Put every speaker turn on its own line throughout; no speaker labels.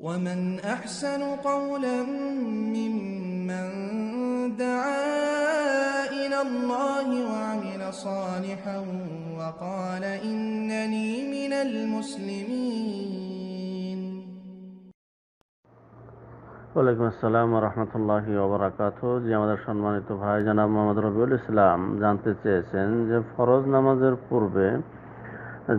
ومن أحسن قولا ممن دعا إلى الله وعمل صالحا وقال إنني من المسلمين وعليكم السلام ورحمة الله وبركاته جي عمد الشنواني جناب محمد ربيع الإسلام جانتے چیسن جب فرض نماز پور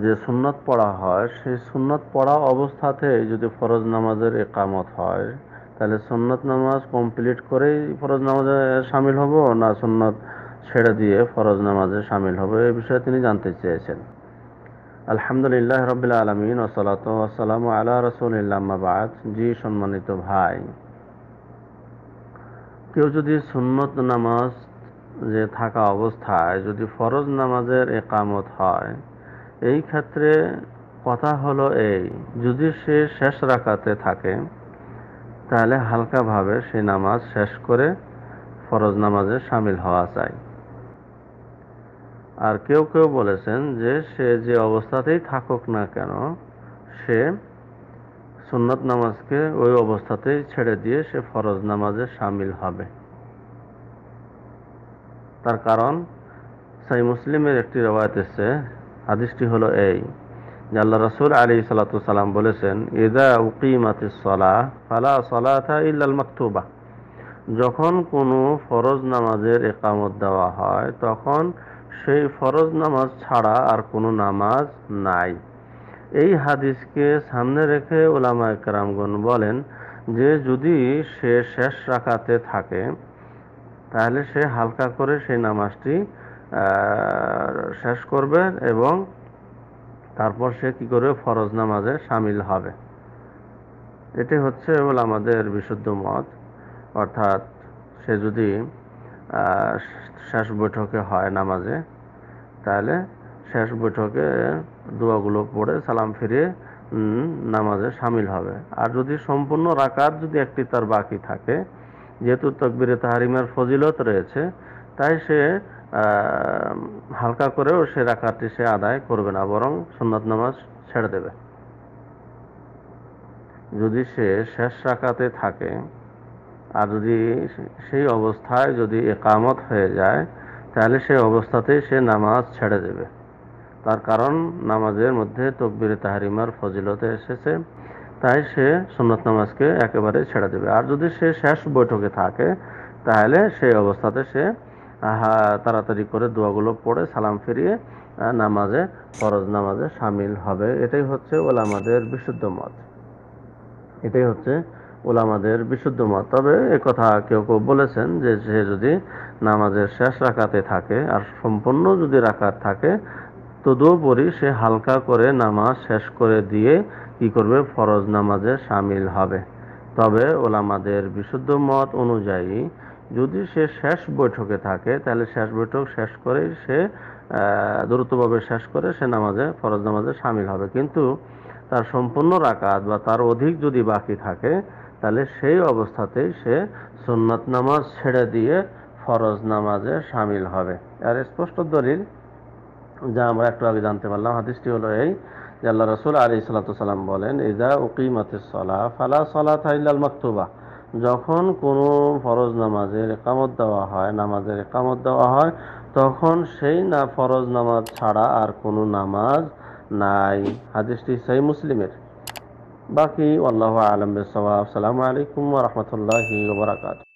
যে সুন্নত পড়া হয় সেই সুন্নত পড়া অবস্থাতে যদি ফরজ নামাজের একামত হয় তাহলে সুন্নত নামাজ কমপ্লিট করেই ফরজ নামাজে সামিল হব না সুন্নত ছেড়ে দিয়ে ফরজ নামাজে সামিল হবে এই বিষয়ে তিনি জানতে চেয়েছেন আলহামদুলিল্লাহ রবিল আলমিন ওসলাত আসসালাম আল্লাহ রসুলিল্লামাবাদ জি সম্মানিত ভাই কেউ যদি সুন্নত নামাজ যে থাকা অবস্থায় যদি ফরজ নামাজের একামত হয় এই ক্ষেত্রে কথা হলো এই যদি সে শেষ রাখাতে থাকে তাহলে হালকাভাবে সে নামাজ শেষ করে ফরজ নামাজে সামিল হওয়া চাই আর কেউ কেউ বলেছেন যে সে যে অবস্থাতেই থাকুক না কেন সে সুন্নত নামাজকে ওই অবস্থাতেই ছেড়ে দিয়ে সে ফরজ নামাজে সামিল হবে তার কারণ সাই মুসলিমের একটি রেওয়ায়ত এসছে হাদিসটি হলো এই যে আল্লাহ রসুল আলী সালাতাম বলেছেন ইদা উকিমাতি সলা ফালা সলাথা ইল্লাল মাকতুবা যখন কোনো ফরজ নামাজের একামত দেওয়া হয় তখন সেই ফরজ নামাজ ছাড়া আর কোনো নামাজ নাই এই হাদিসকে সামনে রেখে ওলামা একরামগণ বলেন যে যদি সে শেষ রাখাতে থাকে তাহলে সে হালকা করে সেই নামাজটি শেষ করবে এবং তারপর সে কি করবে ফরজ নামাজে সামিল হবে এটি হচ্ছে আমাদের বিশুদ্ধ মত অর্থাৎ সে যদি শেষ বৈঠকে হয় নামাজে তাহলে শেষ বৈঠকে দোয়াগুলো পড়ে সালাম ফিরিয়ে নামাজে সামিল হবে আর যদি সম্পূর্ণ রাকাত যদি একটি তার বাকি থাকে যেহেতু তকবিরে তাহারিমের ফজিলত রয়েছে তাই সে হালকা করেও সে রাখাটি সে আদায় করবে না বরং সন্ন্যত নামাজ ছেড়ে দেবে যদি সে শেষ রাখাতে থাকে আর যদি সেই অবস্থায় যদি একামত হয়ে যায় তাহলে সেই অবস্থাতেই সে নামাজ ছেড়ে দেবে তার কারণ নামাজের মধ্যে তকবির তাহারিমার ফজিলতে এসেছে তাই সে সন্ন্যত নামাজকে একেবারে ছেড়ে দেবে আর যদি সে শেষ বৈঠকে থাকে তাহলে সেই অবস্থাতে সে তাড়াতাড়ি করে দোয়াগুলো পড়ে সালাম ফিরিয়ে নামাজে ফরজ নামাজে সামিল হবে এটাই হচ্ছে ওলামাদের বিশুদ্ধ মত এটাই হচ্ছে ওলামাদের বিশুদ্ধ মত তবে কথা কেউ কেউ বলেছেন যে সে যদি নামাজের শেষ রাখাতে থাকে আর সম্পূর্ণ যদি রাখাত থাকে তদুপরি সে হালকা করে নামাজ শেষ করে দিয়ে কি করবে ফরজ নামাজে সামিল হবে তবে ওলামাদের বিশুদ্ধ মত অনুযায়ী যদি সে শেষ বৈঠকে থাকে তাহলে শেষ বৈঠক শেষ করেই সে দ্রুতভাবে শেষ করে সে নামাজে ফরজ নামাজে সামিল হবে কিন্তু তার সম্পূর্ণ রাকাত বা তার অধিক যদি বাকি থাকে তাহলে সেই অবস্থাতেই সে সুন্নাত নামাজ ছেড়ে দিয়ে ফরজ নামাজে সামিল হবে আর স্পষ্ট দলিল যা আমরা একটু আগে জানতে পারলাম হাদিসটি হলো এই যে আল্লাহ রসুল আলি সাল্লাম বলেন ইজা উকিমাতে সলা ফালা সলা থাইলাল মাকতুবা যখন কোনো ফরজ নামাজের একামত দেওয়া হয় নামাজের একামত দেওয়া হয় তখন সেই না ফরজ নামাজ ছাড়া আর কোনো নামাজ নাই হাদিসটি সেই মুসলিমের বাকি আল্লাহ আলম সালামু আলাইকুম রহমতুল্লাহ বারাকাত